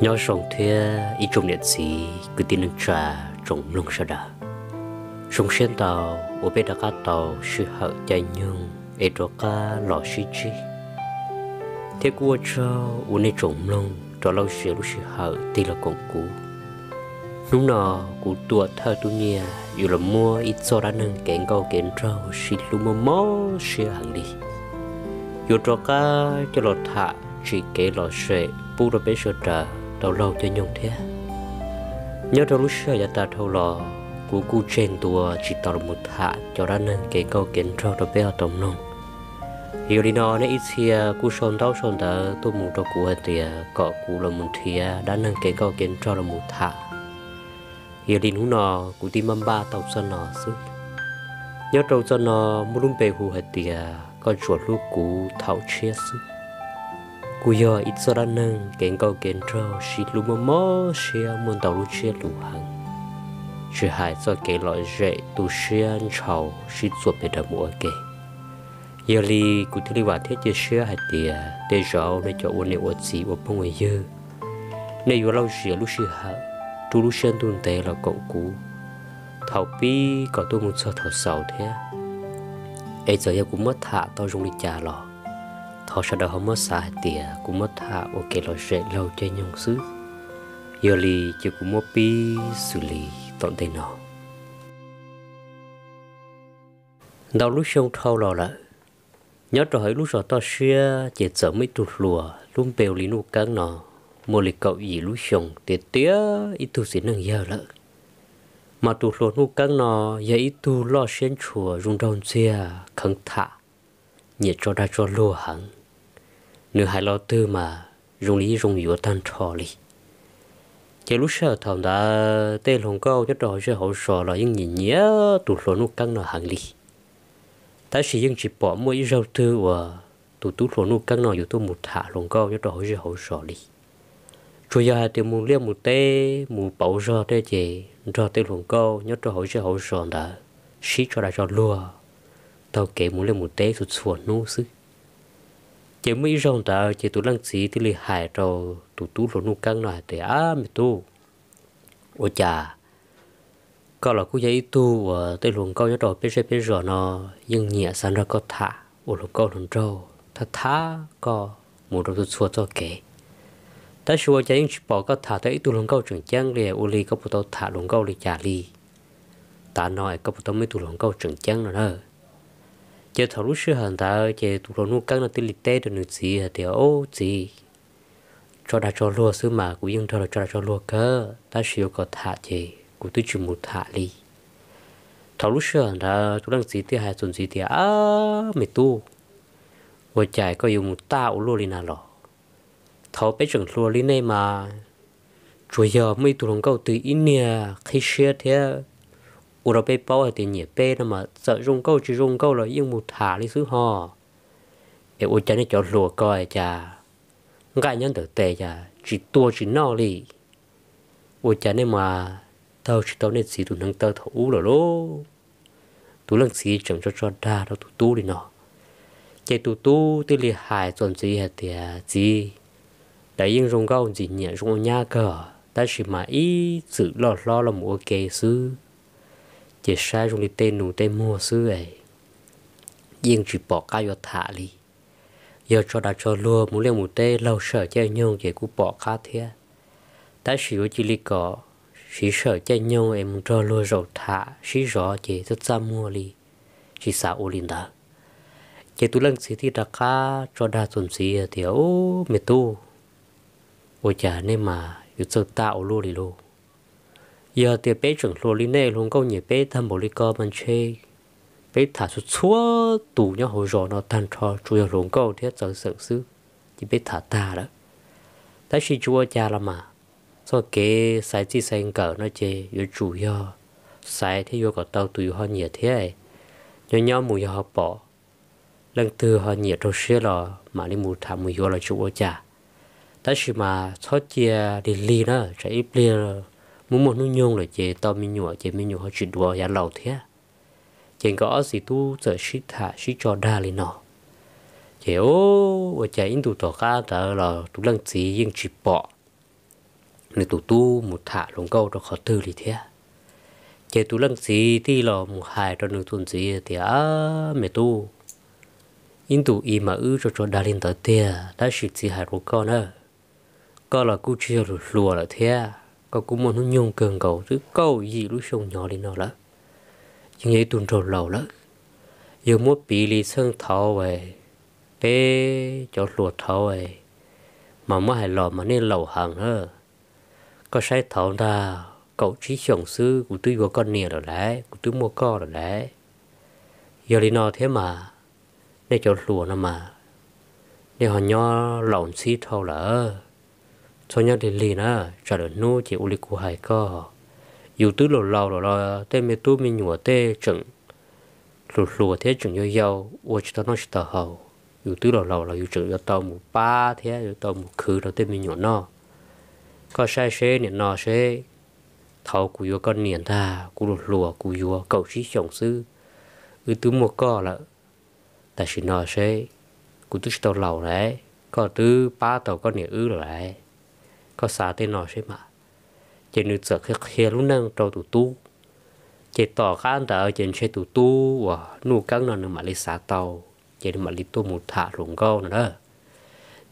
nhớ song thuê ý trong điện sĩ cứ tin nâng trà trong lung sa đà song xuyên tàu ô bê đa cá tàu sư hậu chạy nhung e to ka lo shi chi thế cua cho u nê trộm lông cho lâu sẽ lúc sẽ hở tê là còn cũ lúc nào cụ tua thơ tu nhà dù là mua ít cho ra nâng kẹn câu kẹn trâu xì lu mơ mơ xì hẳn đi dù cho cả cho lọt thả chỉ kể lọ sệ bu rồi bé sợ trả đầu lâu cho nhung thế nhớ trong lúc sợ ta thâu lò cụ cụ trên tua chỉ tạo một thả cho ra nâng kẹn câu kẹn trâu rồi bé ở tổng nông hiểu đi nó nó ít khi cú sơn đau sơn đã tôi muốn cho cú hết tiệt có cú là muốn thiệt à, đã nâng cái có kiến cho là muốn thả hiểu đi nó nó cú tìm mâm ba tàu sơn nó sức nhớ tàu sơn nó muốn luôn bề hù hết tiệt à, con chuột lúc cú tháo chia sức cú giờ ít giờ đã nâng cái có kiến cho xịt lúc mà mò xia muốn tàu lúc chia lúc hàng chỉ hai cho cái loại rễ tu xuyên chầu xịt chuột bề đầu mũi kề giờ e li cụ thể là thế chưa sẻ hạt tiền để cho để cho ôn luyện ôn gì ôn bông người dư Nên vừa lâu sửa lúc sửa hạ tu lúc xem tuần tệ là cậu cũ thảo bi có tôi muốn cho thảo sầu thế ấy giờ giờ cũng mất thả tao dùng đi trả lọ thảo sau đó không mất xả hạt tiền cũng mất thả ok là sẽ lâu chơi nhung xứ giờ li chưa cũng mất bi xử lý tận tay nó đau lúc xong thâu lọ lại nhớ trò hỡi lúc rồi to xưa chỉ sợ mấy tụt lùa luôn bèo lý nụ cắn nọ một lịch cậu gì lúc sông thì tía ít tu sĩ năng giờ lợ mà tụt lùa nụ cắn nọ giờ ít tu lo xuyên chùa rung đông xia khẩn thả nhiệt cho ra cho lùa hẳn nữ hai lo tư mà rung lý rung yếu tan trò lì chỉ lúc sợ thằng đã tê lồng câu cho trò sẽ hậu sò là những nhìn nhớ tụt lùa nụ cắn nọ hẳn lì ta sử dụng chỉ bỏ mỗi rau tư và tụ tụ lỗ nu căng nọ yếu tôi một thả lồng câu nhất đó hồi hậu sọ đi chủ yếu thì muốn liêm một tê muốn bảo ra tê chỉ rau tê lồng câu nhất đó hồi hậu sọ đã xí cho đại cho lùa tao kể muốn liêm một tê sụt sụt nu sư chỉ mấy rau đã chỉ tụ lăng xí thì lì hại rồi tụ tụ lỗ nu căng nọ thì á mày tu ôi chà có là cái giấy tu và tôi luôn câu cho đồ bây giờ bây giờ nó nhưng nhẹ sang ra có thả ủ lúc câu lần trâu thả thả có một đồ tôi xua cho kể ta xua cho những bỏ có thả tới tu luôn câu trưởng chăng để ủ lì có bộ tao thả luôn câu để trả lì ta nói có bộ tao mới tu luôn câu trưởng chăng nữa đó chế lúc xưa hàng ta chế tu luôn nuôi căng là tin lịch tê được nước gì thì ô gì cho đã cho lúa xứ mà cũng nhưng thôi là cho đã cho lúa cơ ta xíu có thả chế cụ tôi chụp một thả lì thảo lúc xưa là tôi đang gì thì hai tuần gì thì à mẹ tu và chạy có dùng một tao lô lên nào lọ thảo bé chẳng lô lên này mà chủ giờ mới tụi lòng câu từ in nè khi xe thế ủa nó bé bao hay tiền nhẹ bé nó mà sợ rung câu chỉ rung câu là yên một thả đi xứ ho để ủa chạy nó cho lùa coi chà ngại nhân tử tệ chà chỉ tua chỉ no đi ủa chạy này mà tao chỉ tao nên xí tụ nâng tao thấu rồi lô tụ lăng xí chẳng cho cho đa đâu tụ tu đi nọ chạy tụ tu tê li hại dọn gì hết thì gì đại yên rong gạo gì nhẹ rong nhà cờ ta chỉ mà ý sự lo lo là mua kề sư chỉ sai rong đi tên nụ tên mua sư ấy yên chỉ bỏ cái vô thả đi giờ cho đã cho lừa muốn leo một tê lâu sợ chơi nhau vậy cũng bỏ cá thế ta chỉ có chỉ li có chỉ sợ cha nhau em cho lùa rầu thả chỉ rõ chỉ rất xa mua đi chỉ xa ô linh đó chỉ tu lăng sĩ thì đặc cá cho đa tuần sĩ à, thì ô mệt tu ô chả nên mà yêu sơ tạo lô đi lô giờ thì bé trưởng lô li này luôn câu nhỉ bé thăm bộ đi cơ mình chê bé thả xuất xua tủ nhá hồ rõ nó tan cho chui luôn câu thiết sợ sự chứ chỉ bé thả ta đó ta chỉ chúa cha là mà so kế sai chi sai cỡ nó chê yếu chủ yo sai thế vô có tàu tùy họ nhiệt thế ấy nhỏ nhỏ mùi họ bỏ lần từ họ nhiệt rồi xưa lò mà đi mù thả mùi vô là chủ ở chả ta chỉ mà thoát chia đi li nó chạy ít li muốn một nung nhung là chê tao mi nhụa chê mi nhụa họ chuyển đùa giá lầu thế chèn có gì tu giờ xí thả xí cho đa lên nọ chè ô ở chạy in tụ tỏ ca tờ là tụ lăng gì yên chỉ bỏ nên tụ tu một thả lồng câu cho khó tư thì thế chế tụ lăng xí thì lò một hài cho nương tuần gì thì á mẹ tu in tụ y mà ư cho cho đa lên tới thế, đã xịt xí hài rô con ơ có là cu chia rồi lùa là thế có cũng muốn nhung cường cầu chứ câu gì lúc sông nhỏ lên nó lắm nhưng ấy tuần rồi lâu lắm giờ muốn bị lì sơn thảo về bé cho lùa thảo về mà mới hài lò mà nên lầu hàng hơn có sai thấu là cậu chỉ chồng sư của tôi vừa con nè rồi đấy của tôi mua con rồi đấy giờ đi nó thế mà để cho lùa nó mà để họ nhỏ lòng xí thâu lỡ cho nhau thì liền á trả lời nu chỉ u lịch của hai co dù tứ lồ lầu rồi rồi tên mẹ tu mình nhủa tê chừng lù lùa thế chừng yo yêu ua chỉ tao nói chỉ tao hầu dù tứ lồ lầu là dù chừng yo tao mù ba thế yo tao mù khứ rồi tê mình nhủa nó có sai xế nè nọ xế thầu của yo con niệm tha của lụt lùa của yo cầu sĩ chồng sư ư tứ mua co là ta chỉ nọ xế của tứ tàu lầu đấy có tứ ba tàu con niệm ư lại có xả tên nọ xế mà chỉ nữ sợ khi khi lúc năng trâu tụ tu chỉ tỏ khá anh ta trên xe tụ tu và nụ căng nó mà lấy xả tàu chỉ mà lấy tu một thả rụng câu nữa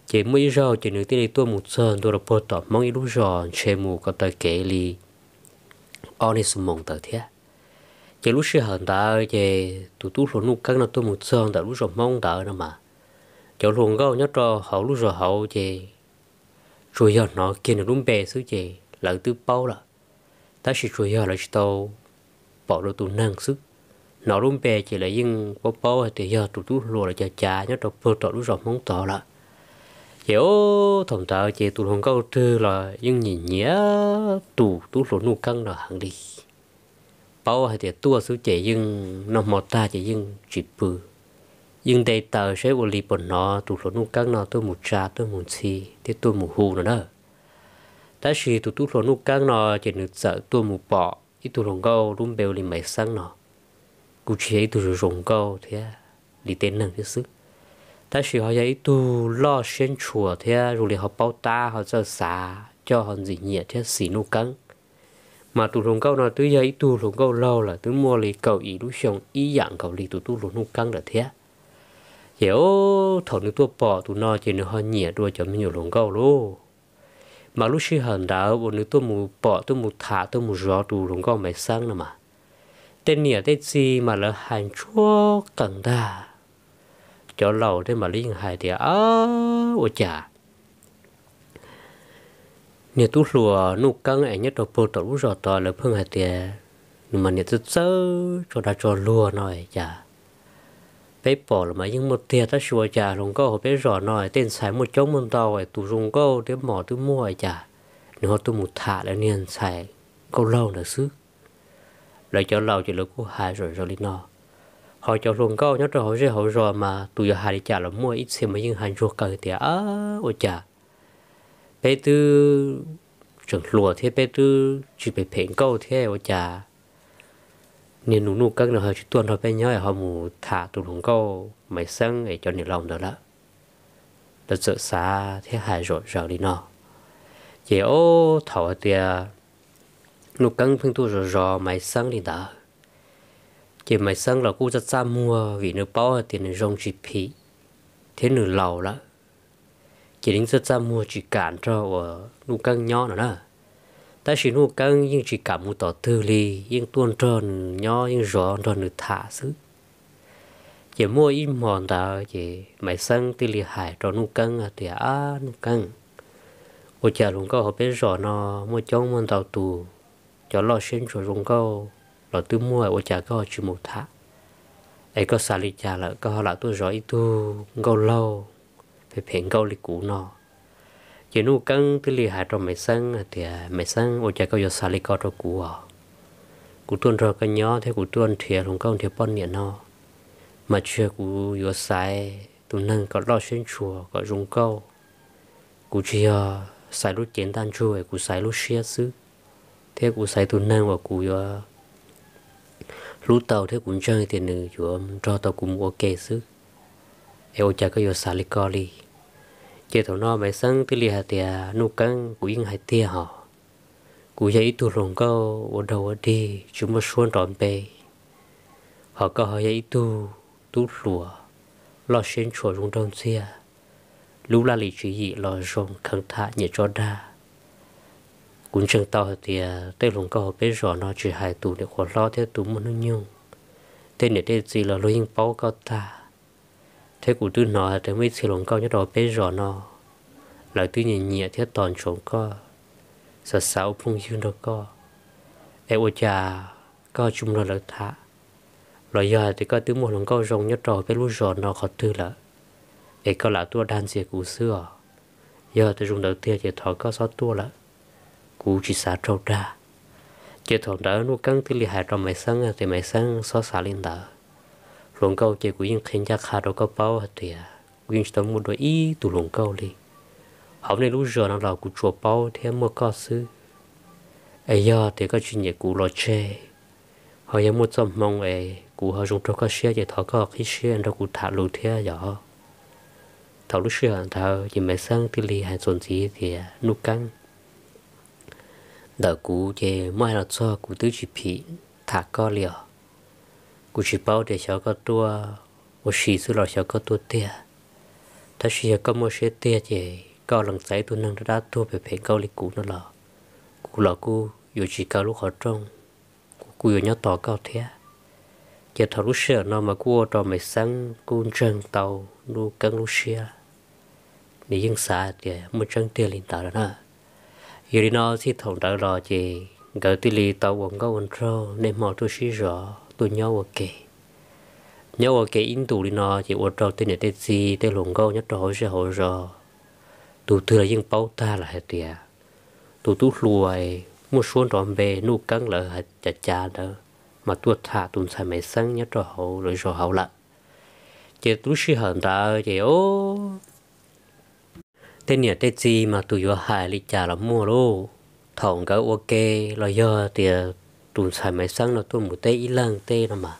chỉ mấy giờ chỉ nếu tiền tôi một giờ tôi đã bỏ tỏ mong ít lúc giờ chỉ mù có tới kể li ông ấy mong tới thế chỉ lúc xưa hận ta chỉ tôi tôi luôn lúc căng là tôi một giờ đã lúc giờ mong tới nữa mà chỗ luôn gạo nhất cho hậu lúc giờ hậu chỉ rồi giờ nó kia nó đúng bè xứ chỉ lỡ tư bao là ta chỉ rồi giờ là chỉ tàu bỏ đồ tôi năng sức nó đúng bè chỉ là nhưng bao bao thì giờ tôi tôi luôn là cha cha nhất cho bơ tỏ lúc giờ mong tỏ là hiểu thầm tờ chị tụi hồng câu thư là nhưng nhìn nhớ tụ tụ số nụ căng là hàng đi bao hay thì tua số chị nhưng nó mọt ta chị nhưng chỉ bự nhưng đây tờ sẽ vô lý bọn nó tụ số nụ căng nó tôi một cha tôi một xì thế tôi một hù nữa đó ta chỉ tụ tụ số nụ căng nó chỉ được sợ tôi một bỏ ít tụ hồng câu đúng bèo liền mấy sáng nó cụ chị ấy tụ rồi rồng câu thế đi à? tên năng hết sức ta chỉ họ dạy tu lo xuyên chùa thế rồi họ bao ta họ cho xả cho họ gì nhẹ thế xì nu cắn mà tụ lùng câu nào tứ dạy tụ lùng câu lâu là tứ mua lì cầu ý lúc xong ý dạng cầu lì tụ tụ lùng nu căng là thế hiểu thọ nữ tua bỏ tụ nó chỉ nữ họ nhẹ đua cho mình nhiều lùng câu luôn mà lúc xưa hận đã bộ nữ tôi mù bỏ tôi mù thả tôi mù rõ tụ lùng câu mày sang nữa mà tên nhỉ tên gì mà là hàng chúa cần ta cho lâu thế mà liên hệ thì ơ ô chà nhiều tú lùa nụ căng ấy nhất đầu bột tẩu rồi to là phương hệ tiền nhưng mà nhiều rất sơ cho đã cho lùa nói chà bé bỏ là mà nhưng một tiền ta xua chà luôn có họ bé rõ nói tên xài một chống một tàu ấy tụ dùng câu tiếng mỏ tụ mua chà nếu họ tụ một thả là niên xài câu lâu là sức lời cho lâu chỉ là cô hai rồi rồi lên nó họ cho luôn câu nhớ rồi họ sẽ họ rồi mà tụi họ đi trả là mua ít xem mà những hàng ruột cờ thì á ôi chà bé tư trưởng lùa thế bé tư chỉ bị phèn câu thế ôi chà nên nụ nụ các nào họ chỉ tuân họ bé nhớ họ mù thả tụi luôn câu mày sang để cho nhiều lòng đó là đã sợ xa thế hại rồi rồi đi nó chỉ ô thảo thì nụ căng phương tu rồi rồi mày sang đi đó chỉ mày sang là cô ra xa mua vì nó bao thì nó rong chỉ phí thế nửa lầu lắm chỉ đến ra xa mua chỉ cản cho ở ờ, nụ căng nhỏ nữa nè ta chỉ nụ căng nhưng chỉ cảm một tỏ tư li nhưng tuôn tròn nhỏ nhưng rõ tròn được thả xứ chỉ mua im mòn ta chỉ mày sang tư li hải cho nụ căng à, thì à nụ căng cô chả luôn có họ biết rõ nó mua chống mòn tàu tù cho lo xin cho rung câu rồi tôi mua ở chợ có chỉ một tháng ấy có xả lý chả là có là tôi rõ ý tu gâu lâu phải phiền gâu lý cũ nó chỉ nu cân tôi lì hại trong mấy sân thì à, mấy sân ở chợ có giờ xả lý có trong cũ à cũ tuôn rồi cái nhó thế cũ tuôn thì không à, công thì à, bón nhện nó mà chưa cũ giờ xài tôi nâng có lo xuyên chùa có dùng câu cũ chưa xài lúc chiến tan chùa cũ xài lúc xia xứ thế cũ xài tôi nâng và cũ giờ lúc tàu thế cũng chơi thì nữ chúa cho tàu cũng ok sức em chả có vô xả lý đi chế thổ nó mấy sáng tí lì hà tìa nụ căng của yên hai tia họ cụ dạy tù lồng câu ở đầu ở đi chúng mà xuân trọn bề họ có họ dạy tu tu lùa lo xuyên chùa rung đông xia lúc là lý trí dị lo rồng khăng thạ nhẹ cho đa cũng trường tàu thì à, tới lùng cầu bây rõ nó chỉ hai tù để khó lo thế tù muốn nó nhung thế này thế chỉ là lo yên bao cao ta thế cũng tư nó thì mới chỉ lùng cầu nhất đó bây rõ nó lại tư nhẹ nhẹ thế toàn trộn co sợ sáu phung dương đó co em ô cha co chung là lợi thả rồi giờ thì co tư một lùng cầu rồng nhất đó bây lúc giờ nó khó tư là em co là tua đan gì cũ xưa giờ thì dùng đầu tiên thì thọ co sáu tua lại cú chỉ xả trâu ra chơi thằng đỡ nó cắn tới li hại trong máy sáng thì máy sáng xóa xả lên đỡ luồng câu chơi của những khen gia khá đâu có bao thì quyên tông một đôi ý tụ luồng câu đi hôm nay lúc giờ nó là của chùa bao thêm mưa có sư ấy giờ thì có chuyện gì của lo chê họ giờ muốn tôm mong ấy của họ dùng cho có xe để thọ có khi xe đâu của thả lù thế giờ thầu lúc xưa thầu chỉ máy sáng tới li hại dồn gì thì nó căng đỡ cú chế mai là cho cú tứ chỉ phí thả co liều cú chỉ bảo để cháu có tua một xì xứ lò cháu có tua tia ta xì có một xe tia chế cao lần sấy tu năng đã tua về phải cao lịch cú nó lò cú lò cú dù chỉ cao lúc họ trong cú cú dù nhớ tỏ cao thế chế thằng lúc xe nó mà cú ở mày sáng cú chân tàu nu căng lúc xe để dân xã thì một chân tiền lên tàu đó nè giờ đi nó thì thủng đỡ lo chị gỡ tí lì tàu quần có quần trâu nên mò tôi xí rõ tôi nhau ok nhau ok in tù đi nó chị quần trâu tên này tên gì tên lùng gâu nhất trâu sẽ hổ rõ tụ thừa nhưng bao ta là hết tiệt tụ tú lùi mua xuống tròn về nu cắn lỡ hết cha chà đó mà tôi thả tụm sai mày sáng nhất trâu hậu rồi rõ hậu lại. chị tú xí hận ta chị ô thế nè thế gì mà tụi yo hại lịch trả là mua lô thòng cái ok là do thì à, tụi xài máy xăng là tôi một tay ít lần tê nó mà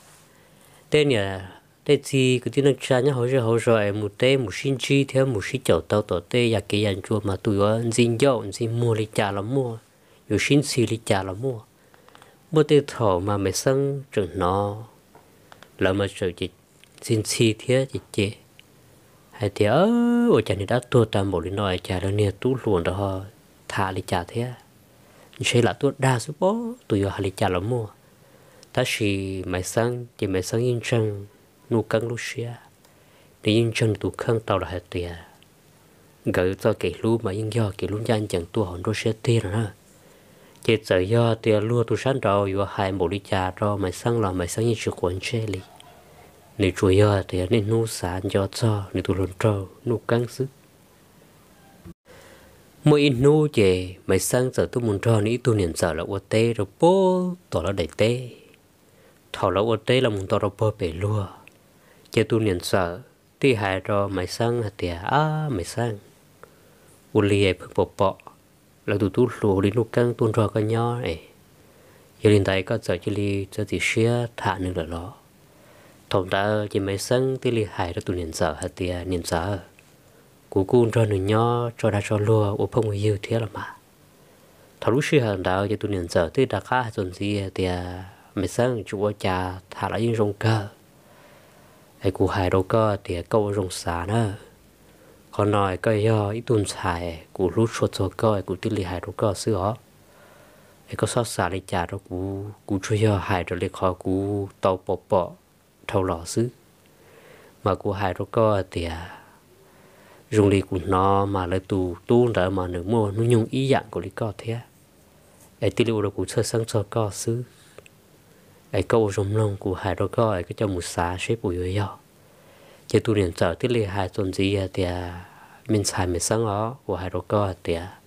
tê nè tê gì cứ tin nó cha nhá hồi rồi hồi rồi một tê một xin chi theo một xin chậu tao tao tê nhà cái anh chua mà tụi yo xin dậu xin mua lịch trả là mua yo xin xì lịch trả là mua mua tê thọ mà máy xăng chừng nó là mà sợ chị xin xì thế chị chị hay thì ở ở chân nên đã tua tạm bộ đi nói chả nó nè tú luồn đó họ thả đi chả thế sẽ à? là tua đa số bố tụi vào đi chả là mua ta chỉ máy sang chỉ máy sang yên chân nu căng lúc xia để yên chân tụ khăn tàu là hết tiền à? gỡ cho kỹ lu mà yên do kỹ lu nhanh chẳng tua hòn đôi xe tiền nữa chỉ sợ do tiền lúa tụ sáng đầu vừa hai bộ đi chả rồi máy sang là máy sang yên chịu quấn chơi liền lì chủ yếu thì nên nô sản cho cho nên tụ lồn trâu nô căng sức mỗi in nô về mày sang giờ tôi muốn cho nên tôi niệm sợ là ô tê rồi bố tỏ là đầy tê thọ là ô tê là muốn tỏ là bơ bể lùa chè tôi niệm sợ thì hại rồi mày sang hạt tè à mày sang u lì ấy phải bọ bọ là tụ tụ lùa đi nô căng tuôn cho cái nhỏ ấy giờ hiện tại có giờ chỉ lì cho thì share thả nữa là lo thông ta chỉ mấy sân tí lì hải ra tụ niệm sở hạt tìa niệm sở cú cún cho nửa nhỏ cho đã cho lùa ô phong người yêu thế là mà thảo lúc xưa hàng đạo cho tụ niệm sở tí đã khá dồn gì tìa mấy sân chúa cha thả lại những rong cơ ai cú hải đâu cơ tìa câu rong xả nữa còn nói cái yo ít tuần xài cú lúc chuột cho cơ cú tí lì hải đâu cơ xưa ai có sót xả lại trả đó cú cú chơi hải rồi lại khó cú tàu bọ bọ thâu lò xứ mà của hai rồi có thì dùng à, lì của nó mà lại tù tu ra mà nữa mua nó nhung ý dạng của lì có thế ấy tí liệu đó cũng sơ sáng cho co xứ ấy câu rồng lông của hai rồi có ấy cái cho một xá xếp của dưới nhau chỉ tu điện trở tí lì hai tuần gì thì à, mình xài mình sáng ó của hai rồi có thì à,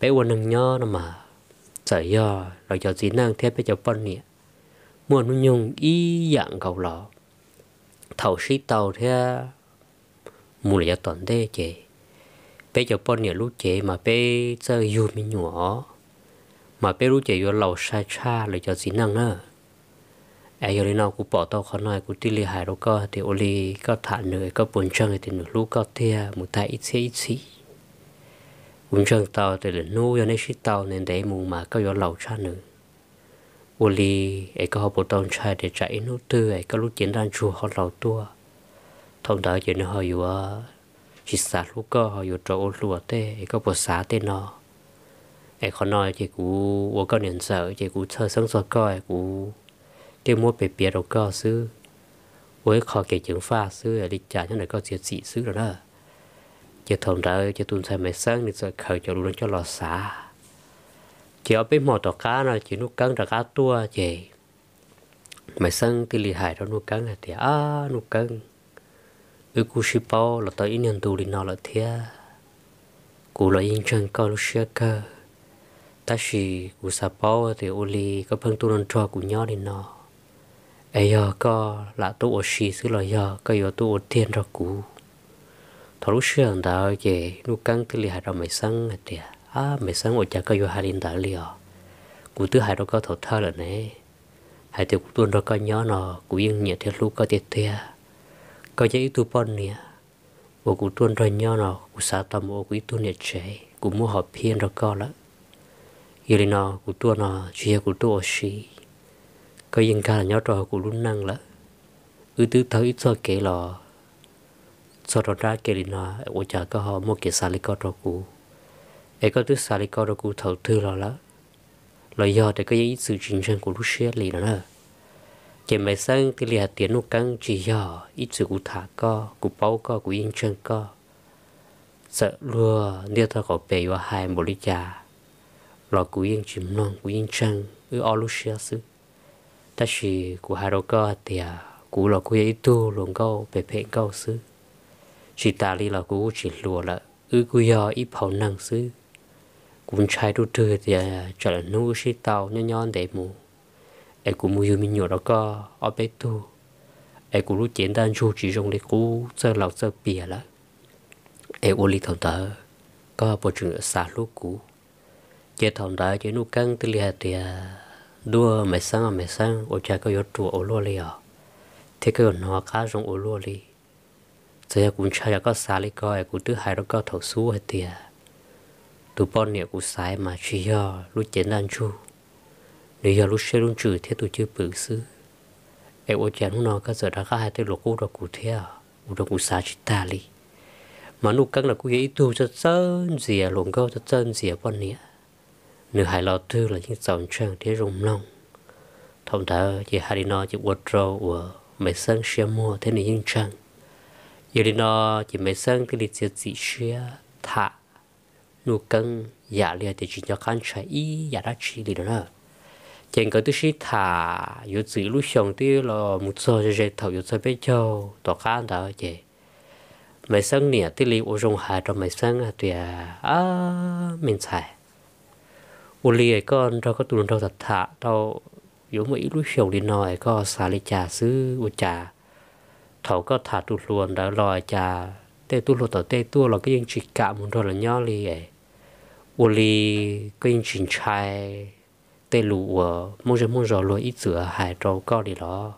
bé quên nâng nhớ nó mà sợ do rồi cho gì năng thế bây giờ phân nhỉ mua nó nhung y dạng cầu lọ thầu sĩ tàu thế mua là toàn thế chị bé cho bọn nhà lúc chị mà bé chơi dù mình nhỏ mà bé lúc chị vô lầu xa xa lại cho xí năng nữa ai giờ lên nào cũng bỏ tao khó nói cũng đi lì hài đâu có thì ô lì có thả nửa có buồn chân thì nửa lúc có thea một tay ít xí ít xí buồn chân tao thì là nuôi cho nên xí tàu nên để mù mà có vô lầu xa nữa อุลีไอ้ก็เขาปต้องใช้เดีใจนู้ตืวอไอ้ก็รู้เจนด้านชูเขาเหล่าตัวท่องดาเจยเ่าอยู่ว่าชิสาลูกก็เขาอยู่ตรวอุลัวเต้ไอ้ก็ปวดสาเต้นอไอ้าหน่อยเจกูว่าก็เหนียนเสอเีกูเธอสังสก็ไอ้กูเตี้ยมัวไปเปียเราก็ซื้อโว้ขอเก่งจึงฟ้าซื้อไอ้ลิจ่าเนี่ยก็เสียสีซื้อแล้วนะจะทอเด้จะตุนใส่ไม่สร้างนี่จะเขาจะรู้เรื่องจะหลอดสา chỉ ở bên mỏ tổ cá là chỉ nuôi cắn tàu cá tua chị mày sang cái lì hải đó nuôi cắn này thì à nuôi cắn ư cú sĩ bao là tao ít nhân tu đi nó là thế cú là yên chân có lúc xưa cơ ta chỉ cú sa bao thì ô lì có phân tu nên cho cú nhỏ đi nó ấy giờ có là tu ở sĩ xứ là giờ có giờ tu ở thiên rồi cú thằng lúc xưa đó chị nuôi cắn cái lì hải đó mày sang này thì à à mẹ sáng ngồi chả có vô hai linh tả cụ tứ hai đó có thổ thơ là nè hai tiểu cụ tuôn đó có nhớ nó cụ yên nhẹ thiệt lu có thiệt thiệt có giấy tu pon nè ô cụ tuôn rồi nhớ nó cụ xa tâm ô quý tuôn nhẹ trẻ cụ mua họ phiên đó có lắm yêu linh nó cụ tuôn nó chỉ cụ tuôn xí có yên cả là nhớ trò cụ luôn năng lắm ư tứ thơ ít cho kể lò cho đó ra kể linh nó ô chả có họ mua kể xa lấy có trò cụ ấy có thứ xa đi coi đồ cụ thầu thư là lỡ lời do để cái ý sự trình dân của Russia lì đó nè chỉ mấy sang thì lìa tiền nô căng chỉ do ít sự của thả co của bao co của yên chân co sợ lừa nếu ta có bề và hai một lý già, là cụ yên chìm non cụ yên chân ư ở Russia xứ ta chỉ cụ hai đồ co thì à, cú là cú ấy tu luôn câu bề phệ câu xứ chỉ ta đi là cú chỉ lùa là ư cú do ít phao năng xứ cũng trai đu trừ thì à, trở là nô sĩ tàu nhon nhon để mù ai cũng yêu mình nhiều đó có ở bên tu ai cũng lúc chiến đang chu chỉ dùng để cú sơ lọc sơ bìa là ai cũng lý thông tớ có bộ trưởng ở xa lúc cũ chế thằng tớ chế nô căng tư liệt thì à, đua mày sang à mày sang ô cha có yết chùa ô lô li à thế cơ nó cá dùng ô lô li giờ cũng trai có xa li coi cũng thứ hai đó có thầu số hết tiền tụ bọn nè u sai mà chỉ giờ lúc chén đàn chu nếu giờ lúc xe luôn trừ thế tụ chưa bự xứ em ô chén nó các giờ đã khai hai lục u đó cụ thế à u đó cụ sai chỉ ta li mà nụ cắn là cụ gì tu cho chân gì à lồng gâu cho chân gì à bọn nè nữ hải lọ thư là những dòng trang thế rồng long thông thở chỉ hai đi nó chỉ quật râu của mấy sân xe mua thế này những trang giờ đi nó chỉ mấy sân cái lịch sử chỉ xe thả nụ cân giả liền thì chỉ cho khăn trái y giả đã chỉ đi nữa trên cái tôi sĩ thả yếu chỉ lúc sống thì là một số cái thầu yếu cho bé châu tỏ khăn đó chị mấy sáng nè thì li ô rong hà trong mấy sáng à tuyệt à mình xài ô li con cho có tuần đâu thật thả đâu yếu mấy lúc xong đi nói có xả li trà xứ ô trà thầu có thả tụt luôn đã lòi trà tê tu lột tê tu là cái gì chỉ cả một rồi là nhau li ấy 我哩跟警察对路我梦着梦着路一走还找高里了，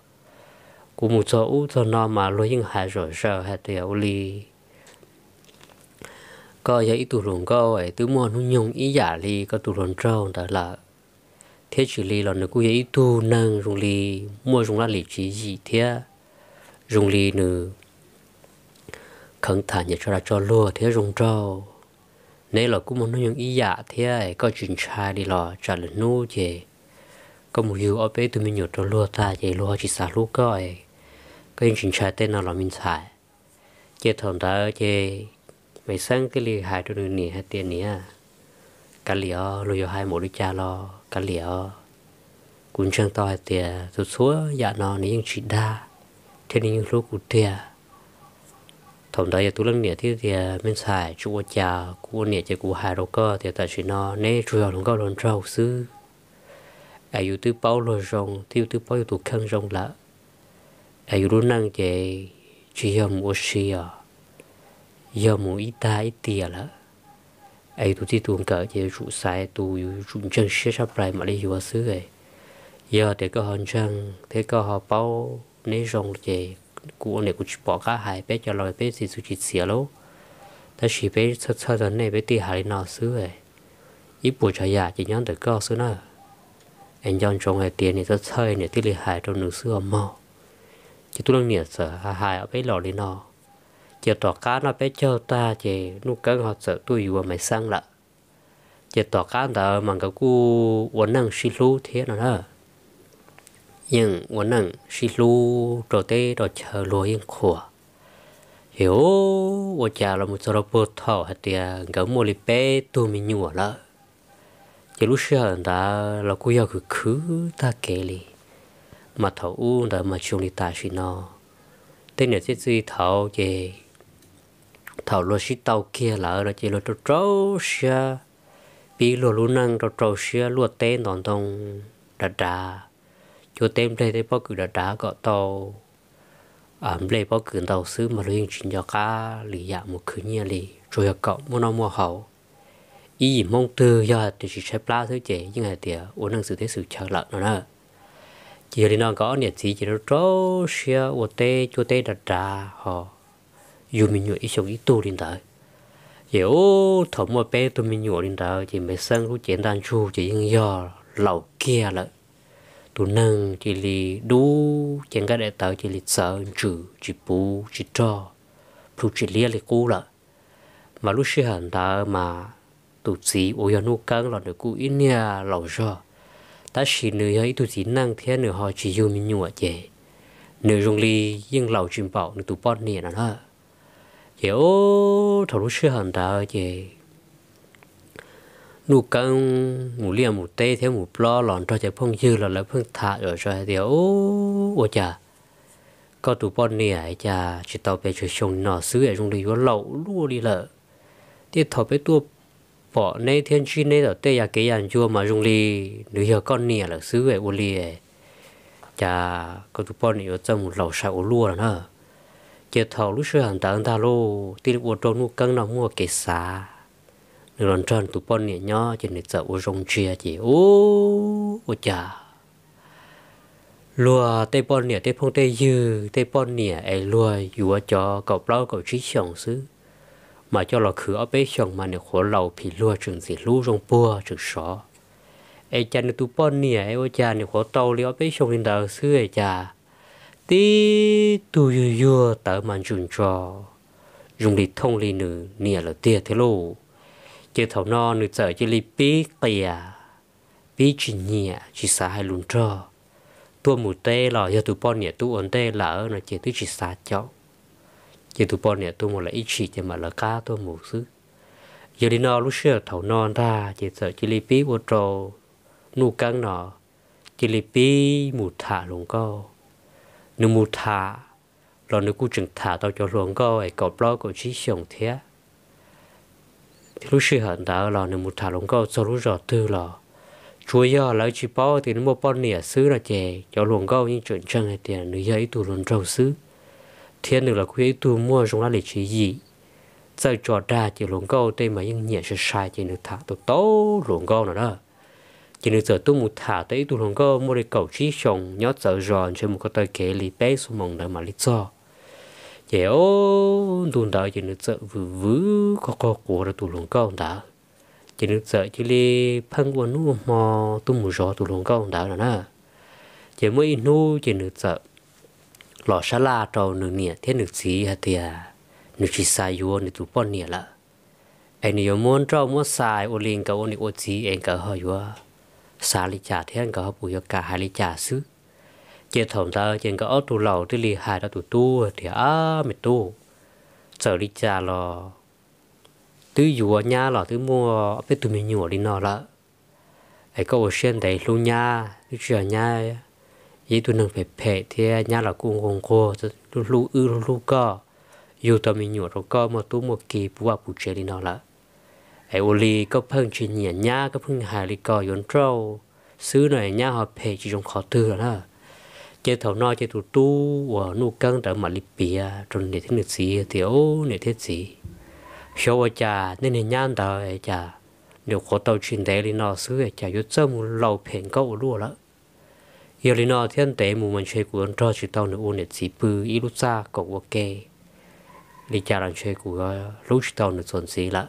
我木走乌走那嘛路应还少少还对我哩。có giờ ít tụ lồn có ấy tứ mua nó nhung ý giả li có tụ lồn trâu đó là thế chỉ li là nó cũng giờ ít tụ dùng li mua dùng là li chỉ gì thế dùng li nữa khẩn thản để cho ra cho lúa thế dùng trâu nếu là cũng muốn nói những ý giả dạ thế, ấy à, có chuyện trai đi lò trả lời nô chị có một hiểu ở bên tôi mình nhớ trò lúa ta chị lúa chỉ xả lúa coi có những chuyện trai tên nào là mình xài chị thằng ta chị mày sang cái li hai tôi đừng nỉ hai tiền nỉ à cả liều lùi hai một đứa cha lo cả liều cũng chẳng to hai tiền số số dạ nó nỉ những chuyện đa thế nên những lúc cũng tiền thầm đấy tôi lần nè thì thì à, mình xài chua trà của nè chỉ của hai đầu cơ thì tại chỉ nó nè rửa nó có lần trâu xứ ai yêu tư bao lo rong thiếu tư bao tụ khăn rong lạ ai yêu năng chế chỉ yêu mua xì à yêu mua ít ta ít tiền à lạ ai tụ chỉ tuồng cỡ chế rụ xài tụ rụ chân xe sắp lại mà lấy hiểu xứ ấy giờ thì có hòn trăng thế có họ bao nè rong chế cú này cú bỏ cả hai bé cho lòi bé thì suy chỉ xỉa lâu ta chỉ bé sơ sơ giờ này bé tì hải nó xứ ấy ít buổi trời giả à, chỉ nhớ được cơ xứ nữa anh chọn trong ngày tiền thì sơ sơ này tì lì hải trong nửa xưa mau chỉ tôi đang nhiệt sợ hải ở bé lò lên nó chỉ tỏ cá nó bé cho ta chỉ nuôi cái họ sợ tôi vừa mới sang lại chỉ tỏ cá ta mà cái cú uốn năng xí lú thế nào đó nhưng muốn nặng xí lu rồi tê rồi chờ lúa yên khổ hiểu ô cha là một số bột thảo hạt tiền gấu mua lì bê tu mình nhủa lợ chỉ lúc xưa ta là cô yêu cứ khứ ta kể li mà thảo u đã mà chung đi ta xí nó tên là chết gì thảo về thảo lúa xí tàu kia lợ là chỉ lúa trâu trâu xia bị lúa lúa năng trâu trâu xia lúa tê nón tông đà đá cho tem đây đây bao cử đã đá gọ tàu ẩm lệ bao cử tàu sứ mà luyện chuyển cho cá lì dạ một khứ nhà lì rồi cọ mua nó mua hậu ý mong tư do thì chỉ xếp lá thứ chế nhưng mà tiệt uống năng sự thế sự chờ lợn nó nè chỉ là nó có nhiệt gì chỉ nó trâu xia ô tê cho tê đặt ra họ dù mình nhụy ít sống ít tu lên tới chỉ ô thổ mua bé tôi mình nhụy lên tới chỉ mới sang lúc chiến đàn chu chỉ nhưng do lẩu kia lại tu nâng chỉ lì đu chẳng cái đại tàu chỉ lì sợ chữ chỉ bù chỉ cho phụ chỉ lia lì cú lợ mà lúc xưa hẳn ta mà tu sĩ ôi nó căng là được cú ít nha lâu rồi ta chỉ nơi ấy tu sĩ năng thế nơi họ chỉ yêu mình nhụa chè nơi rong li nhưng lâu chim bảo nơi tu bón nè nó hả chè ô thằng lúc xưa hẳn ta chè nụ cân mù lia mù tê theo mù plo lòn cho chạy phong dư là lại phong thả ở rồi thì ô ô chà có tụ bọn nè ấy chà chỉ tàu về chơi sông nọ xứ ở trong đi vô lậu lúa đi lợ thì thọ bé tua bỏ nê thiên chi nê ở tê ya cái yàn chua mà dùng đi nữ hiểu con nè xứ về ô li ấy chà có tụ bọn nè ở trong một lậu sạch ô lúa nữa chỉ thọ lúc xưa hàng ta ta lô thì ô trâu nụ cân nó mua cái xá nửa lần tròn tụi con nhẹ nhó chỉ nửa sợ u rong chia chỉ ô ô chà lùa tây bọn nhẹ tây phong tây dư tây bọn nhẹ ai lùa dùa cho cậu bao cậu trí chồng xứ mà cho lọ khử ở bế chồng mà nếu khổ lầu thì lùa trường gì lú rong bùa trường sọ ai cha nếu tụi con nhẹ ai ô chà nếu khổ tàu li ở bế chồng lên đầu xứ ai chà tí tu yu yu tớ mang trường trò dùng đi thông li nữ nè là tia thế lô chế thầu no nữ trở chế li bí kìa bí chỉ nhẹ chỉ xa hai lùn trơ tua mù tê lò giờ tụ bọn nhẹ tu ổn tê lỡ nó chế tu chỉ xa cháu chế tụ bọn nhẹ tu một là ít chỉ chế mà lỡ ca tua mù xứ giờ đi no lúc xưa thầu non ra chế sợ chế li bí vô trâu nu căng nọ chế li bí mù thả lùng co nữ mù thả lò nữ cu chừng thả tao cho lùng co ấy cọp lo của chí sòng thiệt thì lúc xưa hận đó là nên một thằng lông câu cho lúc giờ tư là chúa giờ lấy chỉ bao thì nó một bao nỉa xứ là chè cho luồng câu nhưng chuyện chân này tiền nữ giấy tu luồng trâu xứ thiên được là quý tu mua chúng là để chỉ gì giờ trò ra chỉ luồng câu tên mà những nhẹ sẽ sai chỉ được thả tụ tố luồng câu nữa đó chỉ được giờ tôi một thả tới tu luồng câu mua để cầu trí sòng nhót giờ giòn trên một cái tờ kế lý tế xuống mong đợi mà lý do giờ đun đào chỉ nước sợ vừ vứ có có của là tụ lồng cao đã chỉ nước sợ chỉ li phăng quan nu mò tu mù gió tụ lồng cao đã là na chỉ mới nu chỉ nước sợ lọ sa la trầu nương nia thế nước xí hả tia à. nước chỉ sai vô nước tụ pon nè là anh nhiều muốn trâu muốn sai ô liền cả ô nị ô chí anh cả hỏi vô sa li trả thế anh cả hỏi bùi cả hai li trả xứ chế thổng ra trên cái ớt tu lẩu thì lì hại đã tu tu thì á mệt tu sợ đi trà lò tứ dùa nha lò tứ mua biết tụi mình nhủ đi nọ lợ ấy có ở trên đấy luôn nha tứ chờ nha ý tụi nâng phải phê thì nha là cũng không cô tụi lu ư lu co dù tụi mình nhủ rồi co mà tụi một kỳ bùa à bù chế đi nọ lợ ấy ô lì có phân chỉ nhẹ nha có phân hài lì co yốn trâu xứ này nha họ phê chỉ trong khó tư rồi đó chế thầu no chế thủ tu và nu căng trở mà lịp bìa trôn để thế nước gì thì ô để thế gì sau cha nên là nhan tàu ấy cha nếu có tàu chuyển tế thì nó xứ ấy cha yếu chấm lâu phèn câu lúa lỡ giờ thì nó thiên tế mù mình chơi của cho chỉ tàu nữa để sĩ bự ít lúc xa quốc ok đi cha làm chơi của ờ, lúc chỉ tàu nữa chuẩn sĩ lỡ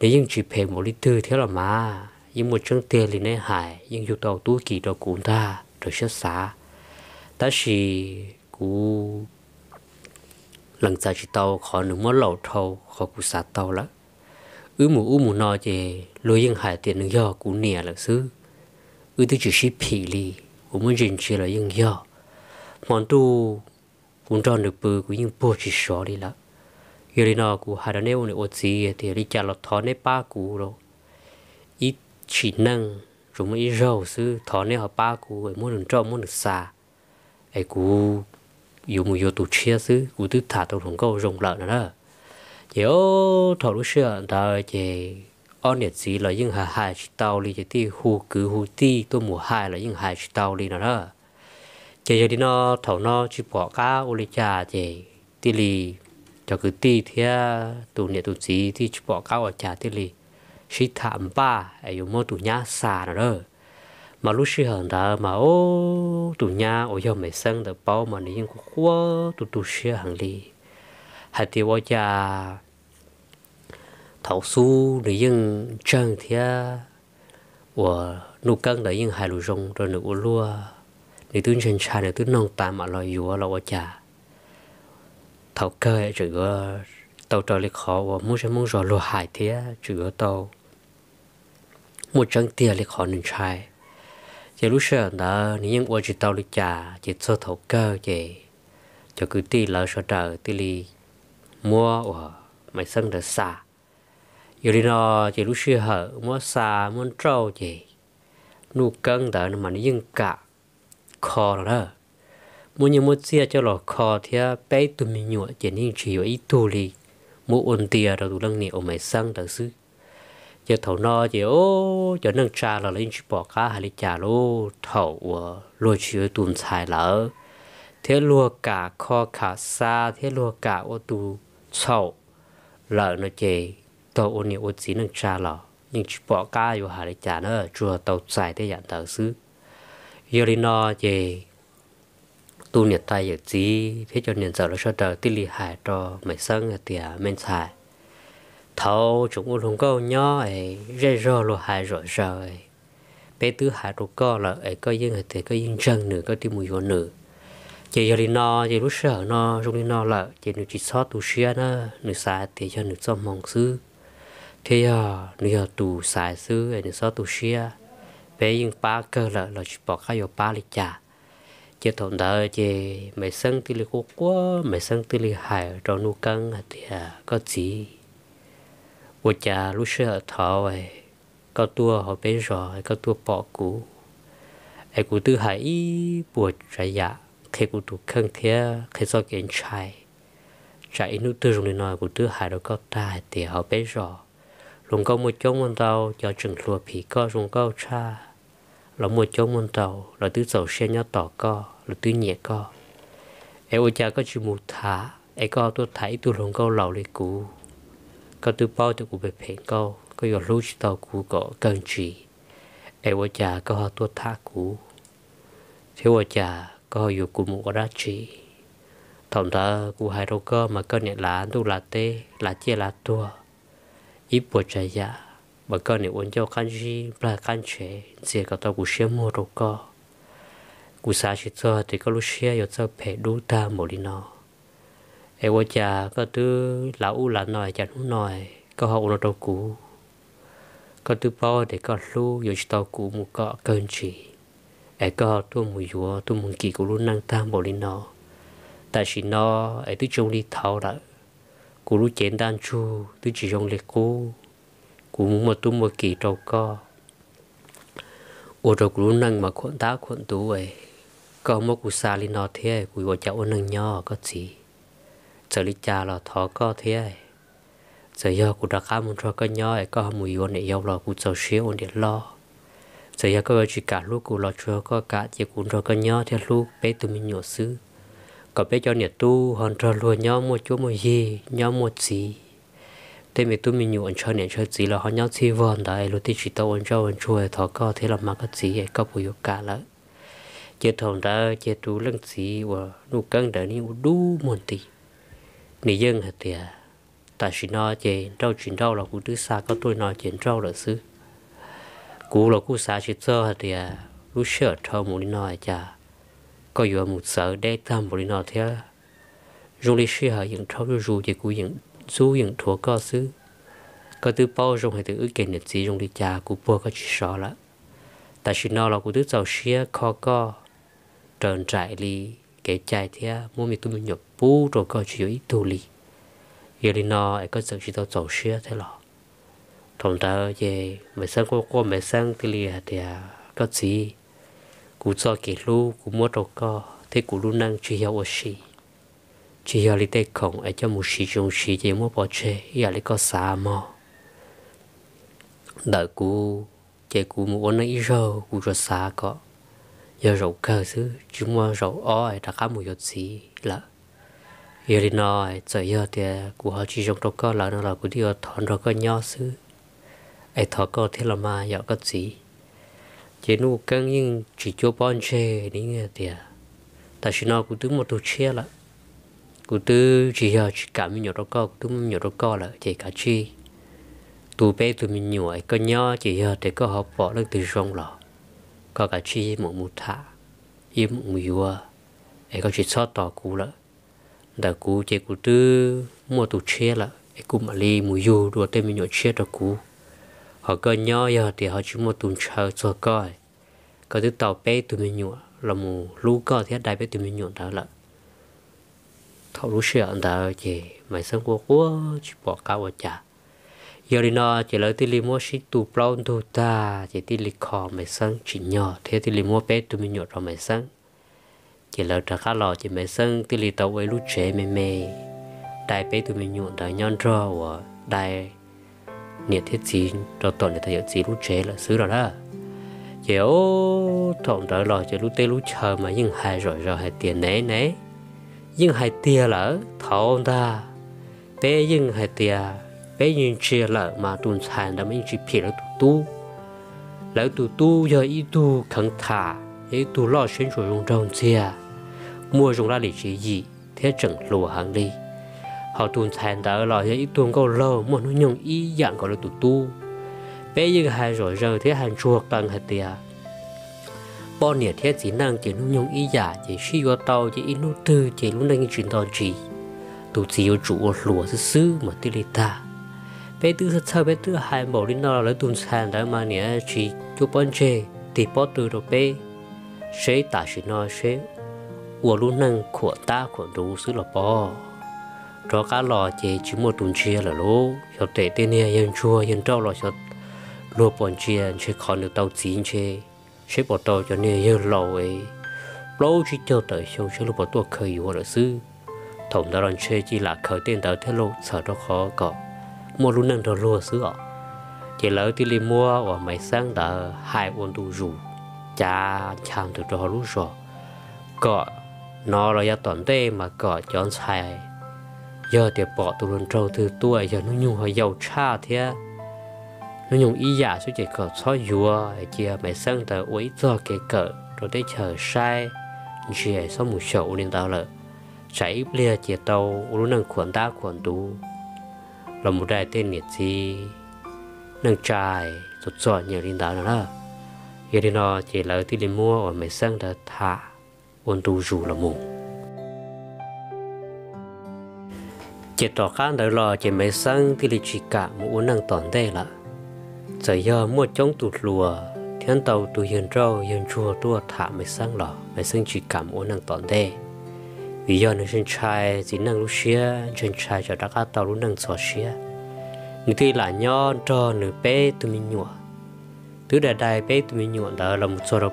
để nhưng chỉ phèn một lý tư thế là mà nhưng một chân tiền thì nên hại nhưng dù tàu tu kỳ đó cũng ta rồi xuất xá ta chỉ cú lần sau chỉ tàu khó nửa mất lẩu thâu khó cú sát tàu lắm ư mù ư mù nọ chè lối yên hải tiền nửa giờ cú nè là xứ ư thứ chỉ ship phì li cú muốn dình chỉ là yên giờ món tu cũng cho được bự cú yên bùa chỉ xóa đi lắm giờ đi nọ cú hai đứa nêu nửa ôt gì thì đi chả lọt thó nè ba cú rồi ít chỉ năng rồi mới râu xứ thó nè họ ba cú ấy muốn được cho muốn được xả ai cú dùng vô tụ chia xứ cú tư thả tàu thùng câu rồng lợn đó chỉ ô thầu lúc xưa ta chỉ on nhiệt gì là những hà hà chỉ tàu đi chỉ ti hù cứ hù ti tôi mùa hai là những hà chỉ tàu đi nữa chỉ giờ đi nó thầu nó chỉ bỏ cá ô lê cha chỉ ti lì cho cứ ti thì tụ nhiệt tụ gì thì chỉ bỏ cá ở cha ti lì chỉ thảm ba ai dùng mô tụ nhã xà nữa mà lúc xưa hẳn đã mà ô tụ nhà ở giờ mày sang được bao mà nếu có khua tụ tụ xưa hàng đi hay thì ở nhà thảo su nếu nhưng chẳng thì của nụ cân đấy nhưng hai lũ rong rồi nụ lúa nếu tôi chân cha nếu tôi nông tạm mà lời yếu là ở nhà thảo cơ chỉ có tàu trời lịch khó và muốn sẽ muốn rồi lúa hải thế chỉ có tàu một chân tia lịch khó nên trai chỉ lúc xưa đó nếu những ô chỉ tao đi trả chỉ sơ thấu cơ chỉ cho cứ ti lỡ sợ trở ti li mua ở mày sân được xa giờ đi nó chỉ lúc xưa hở mua xa muốn trâu chỉ nụ cân đó mà nó nhưng cả khó đó muốn như muốn xia cho lọ khó thì bé tụi mình nhụa chỉ nên chỉ ở ít tuổi li mua ổn tiền rồi tụi lăng nè ở mày sân được xứ จะถนอจะโอ้จะนั่งชาเราเลยชิบอกาฮาลิจาโลถั่วลวดชื่อตุนชายเหลอเทลัวกาคอขาซาเทลัวกาโอตูเฉาเหลอนะเจตัวอุนิอุจีนังชาเรายิงชิบอกาอยู่ฮาลิจาเนอจัวตัวใจที้อย่างเต๋อซื้อยอรินอเจตูเนี่ยตายอย่าจีเทจนเนี่ยจะเราชดเดอติลีหายตอวไม่ซังเตียเมนชาย thâu chúng cũng không có nhó ấy rê rò lo hại rồi sao ấy bé thứ hại đồ co là ấy có dân thì có dân chân nữa có tim mùi vô nữa chỉ giờ đi no chỉ lúc sợ no, trong đi no là chỉ nữ chỉ sót tu xia nó nửa sai thì cho nửa xong mong xứ, thế à nữ giờ tu xài sư ấy nửa sót tu xia bé yên ba cơ là là chỉ bỏ khai vô ba lịch trả chỉ thổn thở chỉ mày sân thì lịch quốc quá mày sân thì lịch hại cho nu căng thì có gì 我家路是头诶，高多好白少，高多宝古，诶古都还一波这呀，开古都坑开开早给拆，拆一路都容易拿古都还了高大点好白少，龙高木中门道要整罗皮高龙高差，老木中门道老都走线要倒高，老都捏高，诶我家个只木塔，诶高多塔一都龙高老哩古。ก็ตัวเป้าตัวกูไปเพงก็ก็อยู่รู้ตัวกูก็เกินจีเอวจ่าก็ตัวท่ากูเทวจ่าก็อยู่กูมุกราชีทำเธอกูหายรู้ก็มาก็เนี่ยหลานดูหลาเต้หลาเจี๊ยหลาตัวอีปวดใจยาบัก็เนี่ยวันเจ้าขันชีปลาขันเฉเสียก็ตัวกูเชื่อมัวรู้ก็กูสาชิตเธอแต่ก็รู้เชื่ออยู่เจ้าเพดูตาหมดลีนอ ai vô chả có thứ lão là nòi chả đúng có hậu nó đâu cũ có thứ bao để có lu rồi tao cũ một cọ cơn chỉ ai có tu mùi dùa tu mùi kỳ của luôn năng tam bộ lên nó tại chỉ nó ai thứ trông đi thảo đã cũ lúc chén đan chu thứ chỉ trông lệ cũ cũ muốn một kỳ đâu có ô đâu cũ năng mà khuẩn tá khuẩn tú có một cú xa lên nó thế cũ vô chảo năng nhỏ có gì giờ lý cha là thọ có thế giờ giờ cụ đã cá muốn cho cái ấy có mùi yếu này yếu là cũng giờ xíu ổn để lo giờ giờ có chỉ cả lúc cụ lo cho có cả chỉ cụ cho cái nhỏ theo lúc bé tụi mình nhỏ xứ có bé cho nhà tu hoàn trò lùa nhỏ một chỗ một gì nhỏ một gì thế mình tụi mình nhỏ cho nhà cho gì là họ nhau chi vòn đại lúc thì chỉ tao ổn cho ổn chua thọ có thế là mà cái gì ấy có bùi cả lắm chế thòng ra chế tu lăng gì và nụ căng đấy ni đủ một tí người dân thì ta chỉ nói chuyện rau chuyện rau là cụ thứ xa có tôi nói chuyện rau là xứ cụ là cụ xa chỉ cho thì lúc sợ thôi muốn đi nói chả có vừa một sợ để tâm muốn đi nói thế rồi đi xưa những trâu rồi dù chỉ cụ những dù những thuốc có xứ có từ bao rồi hay từ ước kiến được gì rồi đi chả cụ bùa có chỉ sợ là ta chỉ nói là cụ thứ giàu xia khó có trần trại đi cái chạy thế muốn mình tôi mình nhập bù rồi có chỉ ý tu lì giờ đi nó ai có sự chỉ tao tổ xe thế lọ thằng ta về mẹ sang có qua mẹ sang thì lì thì à, có gì cú cho kỹ lu cú mua đồ co thế cú lu năng chỉ hiểu ở gì, chỉ hiểu lì tê không, ấy cho một sự chung sự gì mua bỏ chơi, giờ lì có xa mò đợi cú chế cú mua ăn ít rồi cú cho xa có giờ rậu cơ chứ chúng mua rậu ói đã khá một chút gì là giờ đi nói trời giờ thì của họ chỉ trong đó là nó là của đi ở thon đó có nhau xứ ai thọ có thế là mà giờ có gì chỉ nu căng nhưng chỉ cho bọn chê đi nghe thì à. ta chỉ nói của tôi một tổ chia là của tôi chỉ giờ chỉ cảm nhiều đó có của tôi nhiều đó co là chỉ cả chi tụ bé tụi mình nhiều ấy có nhau chỉ giờ thì có họ bỏ lên từ trong lò có cả chi một một thả im một mùa ấy có chỉ sót tỏ cũ lắm đã cú chơi cú tư mua tụ chia là cú mà li mù dù đùa tên mình nhỏ chia đó cú họ coi nhỏ giờ thì họ chỉ mua tủ chờ cho coi có thứ tàu bé tụi mình nhỏ là mù lú coi thế đại bé tụi mình nhỏ đó là thọ lú sửa đó chỉ mày sống của của chỉ bỏ cao vào chả giờ đi nó chỉ lấy tiền li mua xí tủ plon tủ ta chỉ tiền li khó mày sống chỉ nhỏ thế tí li mua bé tụi mình nhỏ rồi mày sống chỉ lỡ trả khá lò chỉ mấy sân tư lì tàu ấy lúc chế mê mê đại bé tụi mình nhuộn đại nhon rò và đại nhiệt thiết gì cho tuần để thấy gì lúc chế là xứ rồi đó chỉ ô thọn trở lò chỉ lúc tê lúc chờ mà nhưng hai rồi rồi hai tiền nấy nấy nhưng hai tia lỡ thọn ta bé nhưng hai tia bé nhưng chia lỡ mà tuần sàn đã mình chỉ phi lỡ tu lỡ tu tu giờ ít tu khẩn thả ít tu lo xuyên rồi rong trong chia mua dùng ra để chỉ gì thế chẳng lùa hàng đi họ tuôn thành đã lo thế ít tuôn câu lâu mà nó nhung ý dạng gọi là tụ tu bé như hai rồi giờ thế hàng chuột tăng hết tia bao nhiêu thế chỉ năng chỉ nó nhung ý giả chỉ suy vào tàu chỉ ít nó tư chỉ lúc đang chuyển toàn chỉ tụ chỉ có chủ lùa sư sư mà tiêu lì ta bé tư sơ sơ bé tư hai bộ đi nó lấy tuôn thành đã mà nè chỉ chụp bắn chê thì bỏ từ đầu bé sẽ tả sự nói sẽ ัวรู้นั่งขวตาขวดูซื้อหลอปอรอการหล่อเจชิโมตุนเชียหล่อลูกยอดเตะเตเนี่ยยังชัวยังเจ้าหล่อชดรัวปอนเชียเชคอนเตาจีนเชเชปอตอจนเนี่ยยังหล่อเอโปอชิเจาเตยชงเชลูกปอตัวเคยอยู่หล่อซื้อถมดารอนเชจีหลักเคยเต้นเตาเทโลสอดคอเกาะมัวรู้นั่งเธอรัวซื้อจอกเจแล้วที่ลิมัวว่าไม่สั่งเตให้วันดูรูจาช่างถึงรอรู้สอกา nó là ya toàn tê mà cỏ chọn xài giờ thì bỏ tụi lần trâu thứ tuổi giờ nó nhung hơi giàu cha thế nó nhung ý giả suy chỉ cỏ xóa dùa chia mày sang tờ uế do cái cỡ rồi tới chờ sai chia số một sầu nên tao lợ chạy lia chia tàu luôn năng khuẩn ta khuẩn tu là một đại tên nhiệt gì năng trai rụt rọ nhiều lên tao nữa giờ thì nó chỉ là thì đi mua ở mày sang tờ thả ôn tu rủ là mù chị tỏ khán đỡ lo chị mấy thì lì chỉ cả một năng tỏn đây là giờ giờ mua tụt lùa thiên tàu tụ hiền rau hiền chùa tua thả mấy sang lò mấy sang chỉ cả một năng tỏn đây vì giờ nó trên trai chỉ năng lúc xia trên trai cho đã cá tàu lúc năng xóa xia nếu thì là nho cho nửa bé tụi mình nhua thứ đại đại bé tụi mình nhua đó là một số đó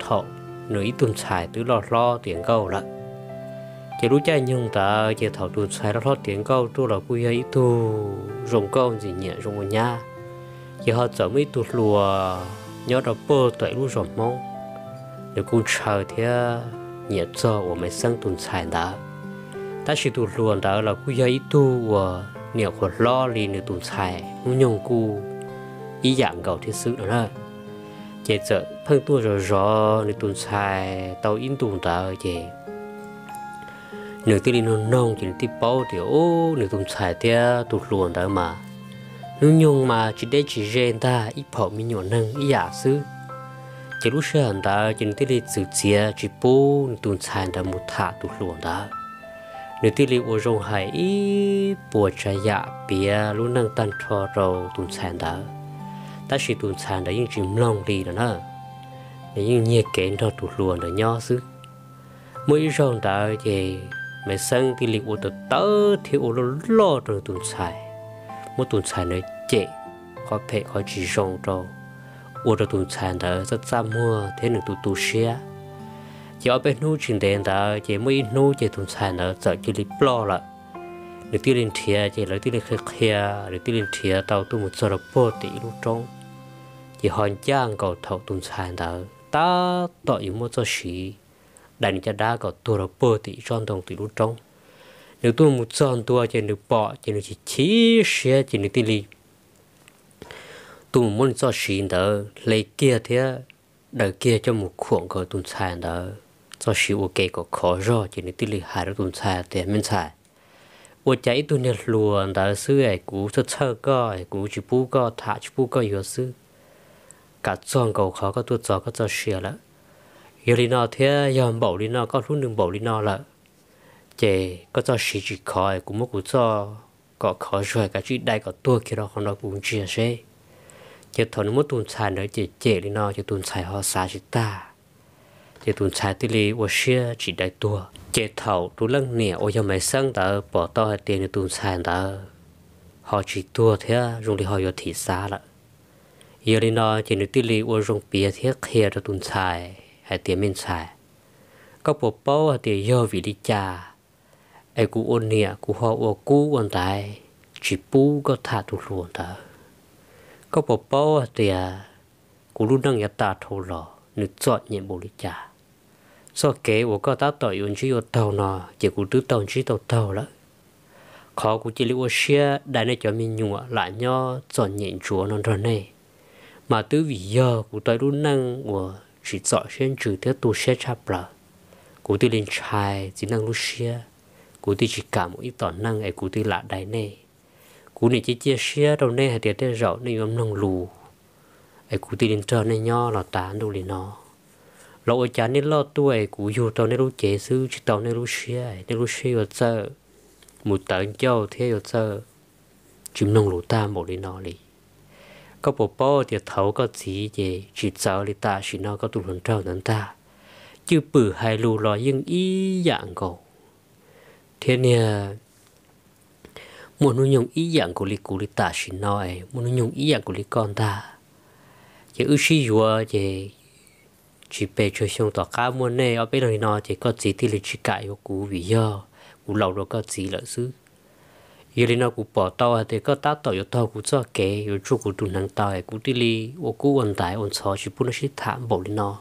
thọ nửa tuần xài tứ lo lo tiền câu lận chỉ lúc chạy nhưng ta chỉ thảo tuần xài lọt lo tiền câu tu là quy ấy tu dùng câu gì nhẹ rồng nhà chỉ họ chở mấy tu lùa nhớ đó bơ tuổi lúc rồng mong để cũng chờ thế nhẹ cho của mấy sang tuần xài đã ta chỉ tu lùa đó là quy ấy tu và nhiều của lo lì nửa tuần xài cũng nhung cu ý dạng cầu thiết sự đó là chỉ chở thằng tôi rồi rõ nên tôi xài tàu in tuồng trả ở chị nếu tôi đi nông nông chỉ tiếp bao thì ô nếu tôi xài thế tôi luôn đó mà nếu nhung mà chỉ để chỉ riêng ta ít phổ mi nhỏ năng ít giả dạ sư chỉ lúc xưa anh ta chỉ tiếp đi sự chia chỉ bố tôi xài đã một thả tôi luôn đó nếu tôi đi ô rong hải ít bùa trà dạ bia luôn nâng tan cho rồi tôi xài đó ta chỉ tôi xài đã những chim long đi đó nữa những nhiệt kiện đó tụt luồn để nhỏ xứ mỗi rong đã về mẹ sang thì lịch của tô tớ thì ô lô lo rồi tuần xài một tuần xài nó chệ có thể có chỉ rong đâu ô tô tuần xài đã rất xa mưa thế nên tụt tụt xe chỉ ở bên nu chuyện đèn đã chỉ mỗi nu chỉ tuần xài đó sợ chỉ lịch lo lại được tiêu lên thia chỉ lấy tiêu lên khía khía được tiêu lên thia tao tu một giờ là vô tỷ lúc trong chỉ hoàn trang cầu thầu tuần xài đó ta tỏ ý một cho xí đại ni cha đa có tu ra bơ thì chọn đồng thì lúc trong nếu tôi một chọn tôi trên được bỏ trên được chỉ chỉ sẽ trên được tin li tu một môn cho xí đó lấy kia thế đời kia cho một khuôn có tuần sai đó cho xí ok có khó rồi trên được tin lý hai được tuần sai thì mình sai ô cháy tôi nhận luôn đó sư ấy cũng sơ sơ coi cũng chỉ bu coi thả chỉ bu coi yếu sư cả chuồng cầu khó có tuột gió có cho xìa lắm giờ đi nó thế giờ bảo đi nó có lúc đừng bảo đi nó là chè có cho xì chỉ khỏi cũng mất cũng cho có khó rồi cả chị đây có tua kia đó không nó cũng chia sẻ chè thằng mất tuần xài nữa chè chè đi nó chè tuần xài họ xa chị ta chè tuần xài tí li ô xia chỉ đây tua chè thầu tu lăng nè ô giờ mày sang tờ bỏ to hết tiền tuần xài tờ họ chỉ tua thế rồi thì họ giờ thị xa lại giờ đến đó chỉ được tỷ lệ ô rong bia thiết kia cho tuần xài hay tiền men xài có bộ bao hay tiền giờ vì đi cha ai cũng ôn nè cũng họ ô cú ôn tài, chỉ bu có thả tụt luôn ta có bộ bao hay tiền cú luôn đang nhà ta thâu lò nước chọn nhiệm bộ đi cha so kế ô có ta tội ôn chí ô tàu nọ chỉ cú tứ tàu chí tàu tàu lắm khó cú chỉ lưu ô xe đại này cho mình nhụa lại nho chọn nhiệm chúa nó rồi này mà tứ vị giờ của tôi luôn năng của chỉ dọ xuyên trừ thế tu xe chạp là của tôi lên trai chỉ năng lúc xe của tôi chỉ cả một ít tỏ năng ấy của tôi lạ đại nè của này chỉ chia xe đâu nè hay tiệt thế rõ nên âm năng lù ấy của tôi lên trơ nè nho là tán đâu lên nó lỗ ở chán nên lo tuổi của dù tao nên lúc chế sư chỉ tao nên lúc xe nên lúc xe ở chợ một tấn châu thế ở chợ chim năng lù ta một đi nó đi có bộ bó thì thấu có gì gì chỉ cháu thì ta chỉ nó có tụ lần trâu nắn ta chứ bử hai lù lo nhưng ý dạng cổ thế nè muốn nuôi nhung ý dạng của lý cụ lý ta chỉ nói muốn nuôi nhung ý dạng của lý con ta chỉ ư sĩ vừa chỉ chỉ bề chơi xong tỏ cá muốn nè ở bên này nó chỉ có gì thì lý chỉ cãi của cụ vì do cụ lâu rồi có gì lợi xứ yêu linh nó cũng bỏ tao thì có tao tao tao cũng cho kế rồi chú cũng tụi nàng tao cũng đi li ô cũng ổn tại ổn xó chỉ bún nó chỉ thảm bộ lên nó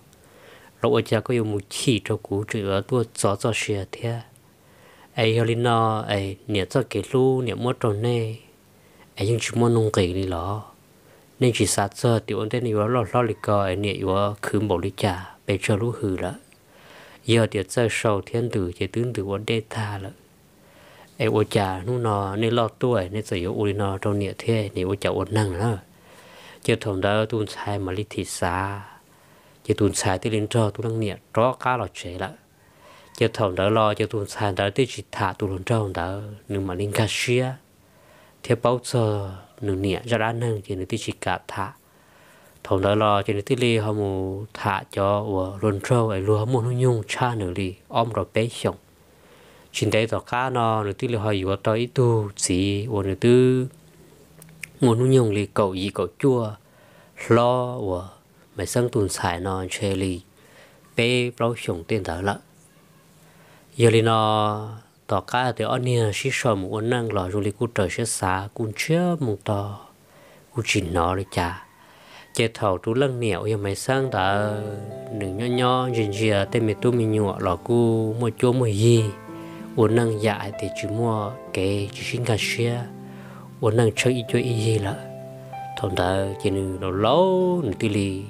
rồi ở nhà có yêu một chỉ cho cũng chỉ ở tua cho cho xe thế ấy yêu linh nó ấy nhà cho kế lu nhà mua tròn nè ấy nhưng chỉ muốn nông kể đi lọ nên chỉ sát giờ thì ổn thế này lo lo lịch coi ấy nhà yêu khử bỏ linh cha, bây giờ lu hư rồi giờ thì giờ sầu thiên tử chỉ tướng tử ổn đê tha rồi ไอโอจานู่นอในลอกตัวในสยอุรินอตรงเนี่ยเท่นี่โอจาอดนั่งแล้วเจ้าถมดาวตุนชายมาลิทิสาเจ้าตุนชายที่ลินจอตุนังเนี่ยรอก้าหลอดเฉยละเจ้าถมดาวรอเจ้าตุนชายดาวที่จิตถาตุลนจอดาวหนึ่งมาลิงกาเชียเทปเป้าเจอหนึ่งเนี่ย จะร้านนั่งเจ้าหนึ่งที่จิกาถาถมดารอเจ้าหนึ่งที่ลีฮามูถาจอวัวลนจาไอรัวมุนุ่งชาหนึ่งลีอ้อมรอเป๊ะชง xin đấy tỏ cá nó rồi tư là hỏi yếu tới tu sĩ, ổn rồi tư muốn nuôi nhung lì cậu gì cậu chua lo và mày sang tuần xài nó chơi lì bé bao sống tiền thở lợ giờ lì nó tỏ cá thì anh nha sĩ sờ một anh năng lò rồi lì cú trời sẽ xả cú chưa một tò cú chỉ nó đấy cha, chế thầu tu lăng nẻo giờ mày sang đã đừng nho nhỏ gì gì tên mày tu mình nhọ lò cú mua chua mua gì 我能也爱的只么给只新干些，我能吃一就一些了。同的今年老老你这里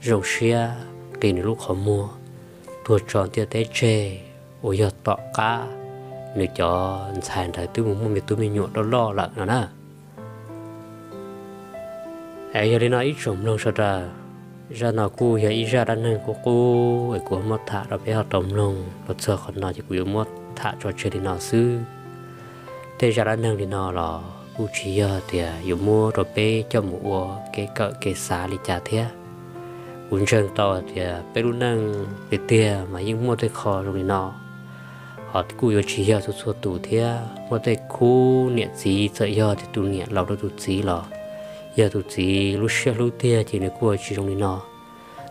肉些给你路好么？多装点点吃，我要打卡，你叫菜的都没没都没肉都老了呢呢。哎呀，你那一种弄啥的？ra nó cu giờ ít ra đang nên của cu của mất thả nó bé học đồng lòng nó sợ còn nó chỉ của mất thả cho chơi đi nó sư thế giờ đã nâng đi nó là u chỉ giờ thì à, dù mua rồi bê cho mua cái cỡ cái xá đi trả thế uống chân to thì à, bê luôn nâng cái tiền mà những mua tới kho rồi nó họ cú yêu chỉ hiểu số số tủ thế Mua tới cú niệm gì sợ hiểu thì tu niệm lâu đâu tụ gì lò giờ tụ gì lúc xưa lúc tia chỉ là cú chỉ trong đi nó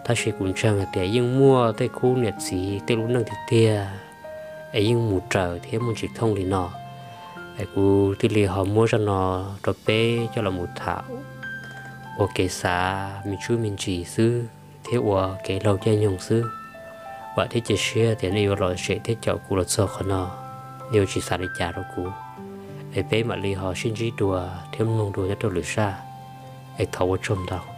ta sẽ cũng chẳng là tiền nhưng mua tới cú niệm gì tới lúc nâng thì tia ấy những mù trở thế một chỉ thông thì nó ấy cụ thì lì họ mua cho nó cho bê cho là một thảo ô kể xa mình chú mình chỉ sư thế ô kể lâu chơi nhung sư và thế chỉ xe thì nếu rồi sẽ thế chậu cụ là sợ khó nó nếu chỉ xa để trả đâu cụ, ấy bê mà lì họ xin chỉ đùa thêm nung đùa cho tôi lửa xa ấy thấu trong đâu